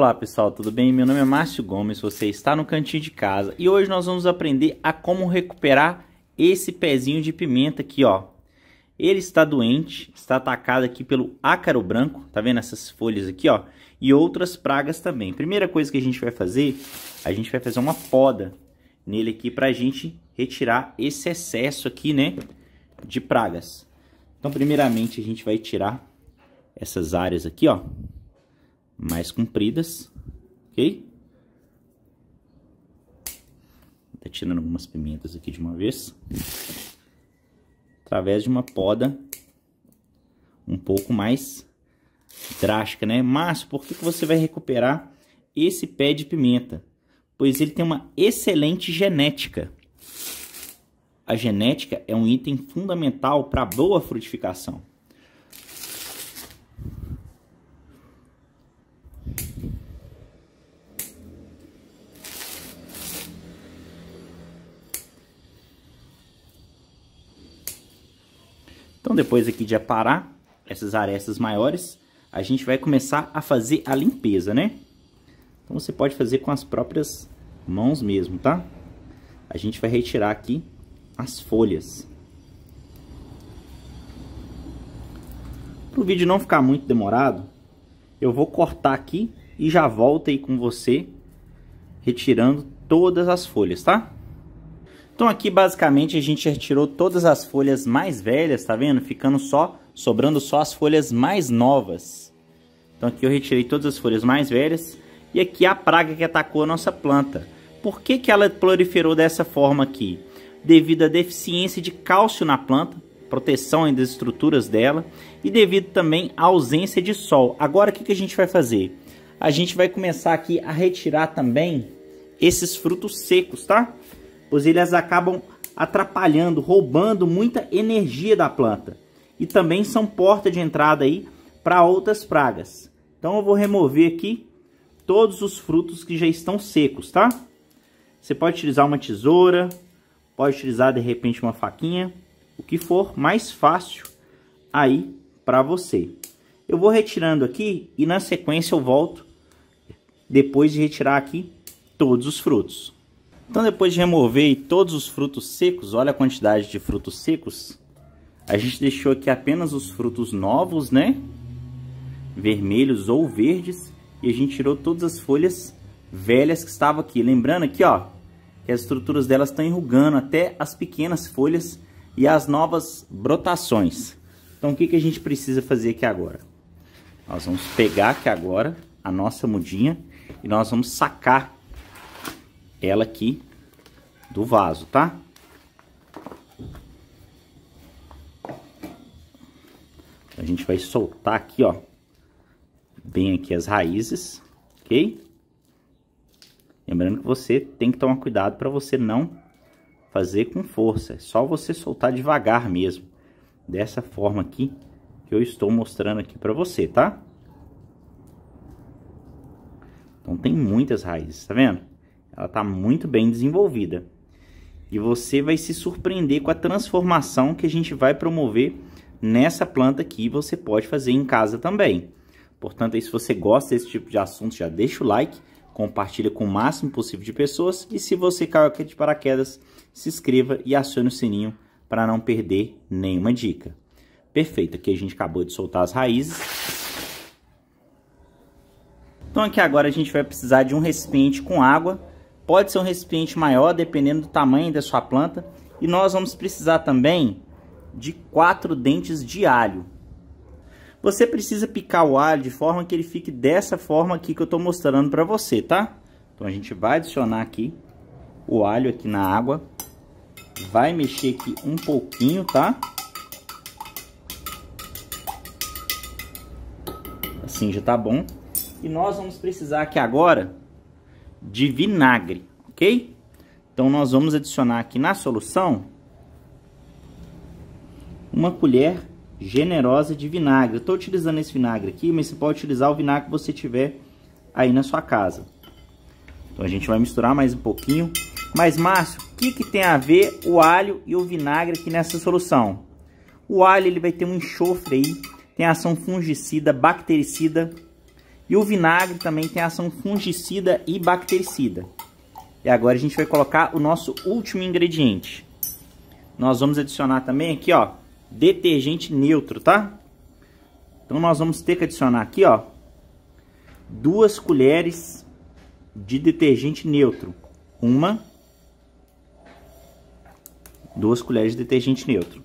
Olá pessoal, tudo bem? Meu nome é Márcio Gomes, você está no Cantinho de Casa e hoje nós vamos aprender a como recuperar esse pezinho de pimenta aqui, ó. Ele está doente, está atacado aqui pelo ácaro branco, tá vendo essas folhas aqui, ó? E outras pragas também. Primeira coisa que a gente vai fazer, a gente vai fazer uma poda nele aqui pra gente retirar esse excesso aqui, né, de pragas. Então primeiramente a gente vai tirar essas áreas aqui, ó, mais compridas, ok? Tá tirando algumas pimentas aqui de uma vez. Através de uma poda um pouco mais drástica, né? Mas por que, que você vai recuperar esse pé de pimenta? Pois ele tem uma excelente genética. A genética é um item fundamental para boa frutificação. Então depois aqui de aparar essas arestas maiores, a gente vai começar a fazer a limpeza, né? Então você pode fazer com as próprias mãos mesmo, tá? A gente vai retirar aqui as folhas. Para o vídeo não ficar muito demorado, eu vou cortar aqui e já volto aí com você retirando todas as folhas, tá? Então aqui basicamente a gente retirou todas as folhas mais velhas, tá vendo? Ficando só, sobrando só as folhas mais novas. Então aqui eu retirei todas as folhas mais velhas e aqui a praga que atacou a nossa planta. Por que, que ela proliferou dessa forma aqui? Devido à deficiência de cálcio na planta, proteção ainda das estruturas dela e devido também à ausência de sol. Agora o que, que a gente vai fazer? A gente vai começar aqui a retirar também esses frutos secos, tá? pois eles acabam atrapalhando, roubando muita energia da planta. E também são porta de entrada aí para outras pragas. Então eu vou remover aqui todos os frutos que já estão secos, tá? Você pode utilizar uma tesoura, pode utilizar de repente uma faquinha, o que for mais fácil aí para você. Eu vou retirando aqui e na sequência eu volto depois de retirar aqui todos os frutos. Então depois de remover todos os frutos secos, olha a quantidade de frutos secos. A gente deixou aqui apenas os frutos novos, né? Vermelhos ou verdes. E a gente tirou todas as folhas velhas que estavam aqui. Lembrando aqui, ó, que as estruturas delas estão enrugando até as pequenas folhas e as novas brotações. Então o que, que a gente precisa fazer aqui agora? Nós vamos pegar aqui agora a nossa mudinha e nós vamos sacar ela aqui do vaso, tá? A gente vai soltar aqui, ó, bem aqui as raízes, ok? Lembrando que você tem que tomar cuidado para você não fazer com força, é só você soltar devagar mesmo, dessa forma aqui que eu estou mostrando aqui para você, tá? Então tem muitas raízes, tá vendo? ela está muito bem desenvolvida. E você vai se surpreender com a transformação que a gente vai promover nessa planta aqui. Você pode fazer em casa também. Portanto, aí, se você gosta desse tipo de assunto, já deixa o like, compartilha com o máximo possível de pessoas. E se você caiu aqui de paraquedas, se inscreva e acione o sininho para não perder nenhuma dica. Perfeito, aqui a gente acabou de soltar as raízes. Então aqui agora a gente vai precisar de um recipiente com água pode ser um recipiente maior dependendo do tamanho da sua planta. E nós vamos precisar também de quatro dentes de alho. Você precisa picar o alho de forma que ele fique dessa forma aqui que eu estou mostrando para você, tá? Então a gente vai adicionar aqui o alho aqui na água. Vai mexer aqui um pouquinho, tá? Assim já tá bom. E nós vamos precisar aqui agora de vinagre, ok? Então nós vamos adicionar aqui na solução uma colher generosa de vinagre. Estou utilizando esse vinagre aqui, mas você pode utilizar o vinagre que você tiver aí na sua casa. Então a gente vai misturar mais um pouquinho. Mas Márcio, o que, que tem a ver o alho e o vinagre aqui nessa solução? O alho ele vai ter um enxofre aí, tem ação fungicida, bactericida, e o vinagre também tem ação fungicida e bactericida. E agora a gente vai colocar o nosso último ingrediente. Nós vamos adicionar também aqui, ó, detergente neutro, tá? Então nós vamos ter que adicionar aqui, ó, duas colheres de detergente neutro. Uma, duas colheres de detergente neutro.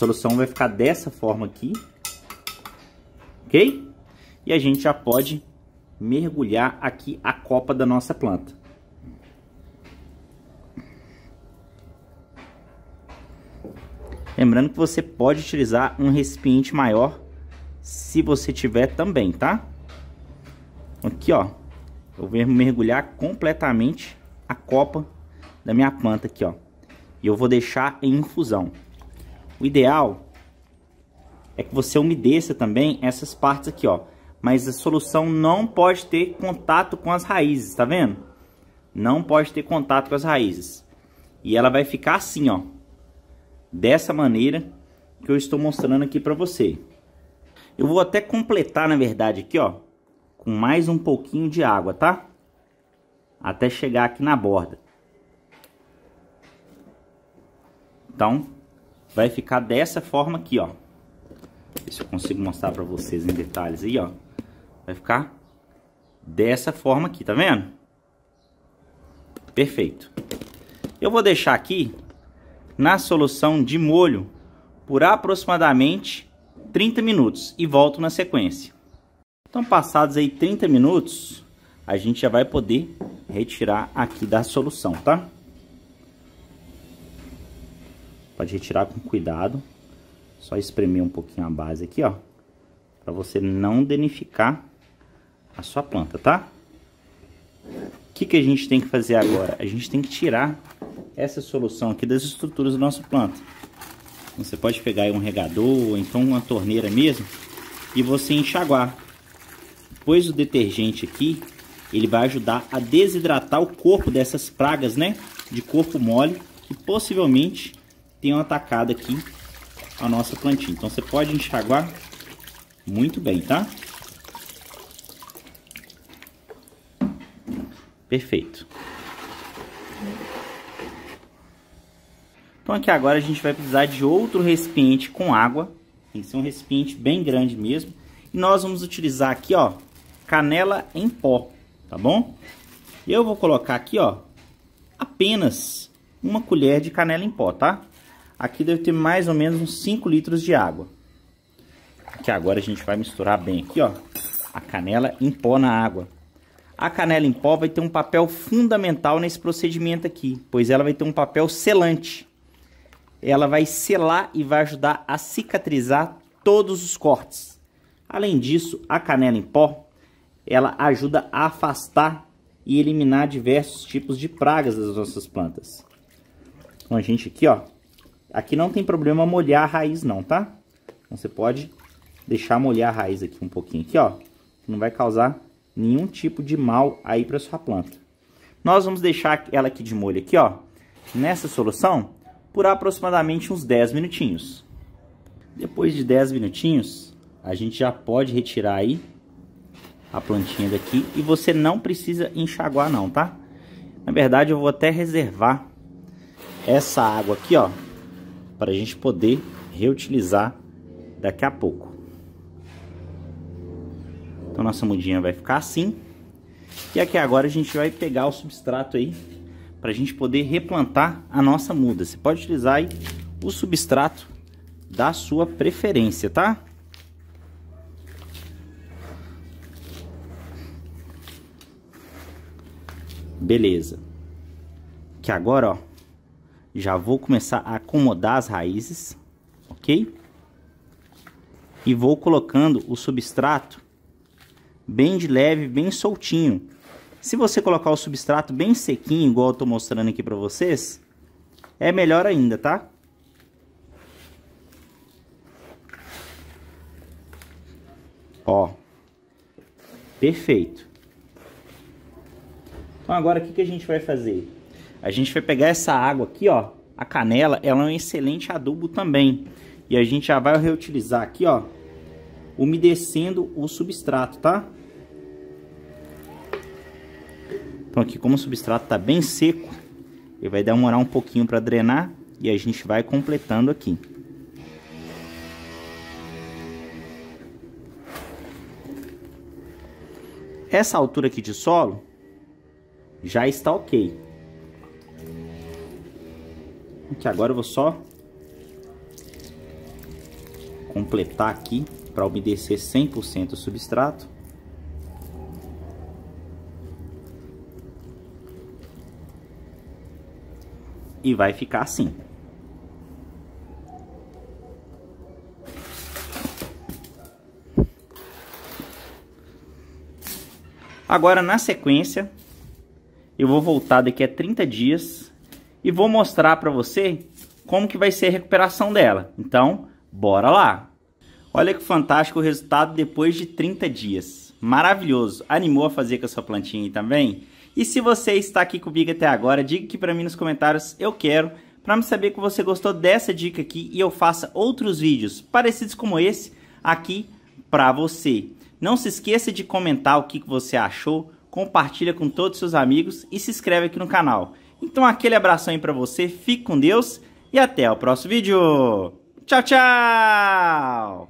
solução vai ficar dessa forma aqui, ok? E a gente já pode mergulhar aqui a copa da nossa planta. Lembrando que você pode utilizar um recipiente maior se você tiver também, tá? Aqui, ó, eu vou mergulhar completamente a copa da minha planta aqui, ó. E eu vou deixar em infusão. O ideal é que você umedeça também essas partes aqui, ó. Mas a solução não pode ter contato com as raízes, tá vendo? Não pode ter contato com as raízes. E ela vai ficar assim, ó. Dessa maneira que eu estou mostrando aqui para você. Eu vou até completar, na verdade, aqui, ó. Com mais um pouquinho de água, tá? Até chegar aqui na borda. Então, vai ficar dessa forma aqui, ó. Deixa eu consigo mostrar pra vocês em detalhes aí, ó. Vai ficar dessa forma aqui, tá vendo? Perfeito. Eu vou deixar aqui na solução de molho por aproximadamente 30 minutos e volto na sequência. Então, passados aí 30 minutos, a gente já vai poder retirar aqui da solução, tá? Pode retirar com cuidado. Só espremer um pouquinho a base aqui, ó. Pra você não danificar a sua planta, tá? O que, que a gente tem que fazer agora? A gente tem que tirar essa solução aqui das estruturas da nossa planta. Você pode pegar um regador ou então uma torneira mesmo e você enxaguar. Pois o detergente aqui, ele vai ajudar a desidratar o corpo dessas pragas, né? De corpo mole, que possivelmente tenham atacado aqui a nossa plantinha. Então você pode enxaguar muito bem, tá? Perfeito. Então aqui agora a gente vai precisar de outro recipiente com água. Tem que ser um recipiente bem grande mesmo. E nós vamos utilizar aqui, ó, canela em pó, tá bom? Eu vou colocar aqui, ó, apenas uma colher de canela em pó, tá? Aqui deve ter mais ou menos uns 5 litros de água. Que agora a gente vai misturar bem aqui, ó. A canela em pó na água. A canela em pó vai ter um papel fundamental nesse procedimento aqui, pois ela vai ter um papel selante. Ela vai selar e vai ajudar a cicatrizar todos os cortes. Além disso, a canela em pó, ela ajuda a afastar e eliminar diversos tipos de pragas das nossas plantas. Então a gente aqui, ó, Aqui não tem problema molhar a raiz não, tá? Então você pode deixar molhar a raiz aqui um pouquinho aqui, ó. Não vai causar nenhum tipo de mal aí para sua planta. Nós vamos deixar ela aqui de molho aqui, ó, nessa solução por aproximadamente uns 10 minutinhos. Depois de 10 minutinhos, a gente já pode retirar aí a plantinha daqui e você não precisa enxaguar não, tá? Na verdade, eu vou até reservar essa água aqui, ó, para a gente poder reutilizar daqui a pouco. Então nossa mudinha vai ficar assim. E aqui agora a gente vai pegar o substrato aí para a gente poder replantar a nossa muda. Você pode utilizar aí o substrato da sua preferência, tá? Beleza. Que agora, ó, já vou começar a acomodar as raízes, ok? E vou colocando o substrato bem de leve, bem soltinho. Se você colocar o substrato bem sequinho, igual eu estou mostrando aqui para vocês, é melhor ainda, tá? Ó. Perfeito. Então agora o que, que a gente vai fazer? A gente vai pegar essa água aqui, ó. A canela, ela é um excelente adubo também. E a gente já vai reutilizar aqui, ó. Umedecendo o substrato, tá? Então aqui, como o substrato tá bem seco, ele vai demorar um pouquinho para drenar. E a gente vai completando aqui. Essa altura aqui de solo já está ok que agora eu vou só completar aqui para obedecer 100% o substrato. E vai ficar assim. Agora, na sequência, eu vou voltar daqui a 30 dias e vou mostrar para você como que vai ser a recuperação dela. Então, bora lá! Olha que fantástico o resultado depois de 30 dias. Maravilhoso! Animou a fazer com a sua plantinha aí também? E se você está aqui comigo até agora, diga aqui para mim nos comentários, eu quero, para me saber que você gostou dessa dica aqui e eu faça outros vídeos parecidos como esse aqui para você. Não se esqueça de comentar o que você achou, compartilha com todos os seus amigos e se inscreve aqui no canal. Então aquele abração aí pra você, fique com Deus e até o próximo vídeo. Tchau, tchau!